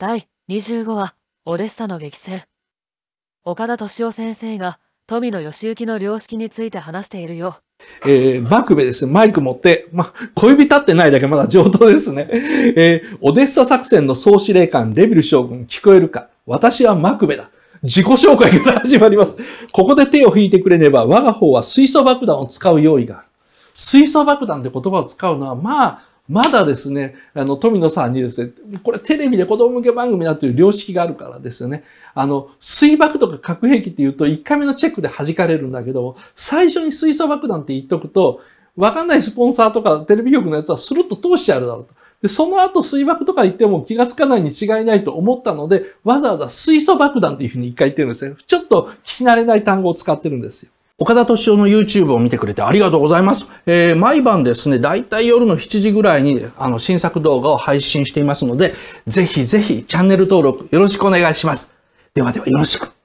第25話、オデッサの激戦。岡田敏夫先生が、富野義行の良識について話しているよ。えー、マクベですね。マイク持って、ま、恋人ってないだけまだ上等ですね。えー、オデッサ作戦の総司令官、レビル将軍、聞こえるか私はマクベだ。自己紹介から始まります。ここで手を引いてくれれば、我が方は水素爆弾を使う用意がある。水素爆弾って言葉を使うのは、まあ、まだですね、あの、富野さんにですね、これテレビで子供向け番組だという良識があるからですよね。あの、水爆とか核兵器って言うと1回目のチェックで弾かれるんだけど、最初に水素爆弾って言っとくと、わかんないスポンサーとかテレビ局のやつはスルッと通してあるだろうと。で、その後水爆とか言っても気がつかないに違いないと思ったので、わざわざ水素爆弾っていうふうに一回言ってるんですね。ちょっと聞き慣れない単語を使ってるんですよ。岡田敏夫の YouTube を見てくれてありがとうございます。えー、毎晩ですね、だいたい夜の7時ぐらいに、あの、新作動画を配信していますので、ぜひぜひチャンネル登録よろしくお願いします。ではではよろしく。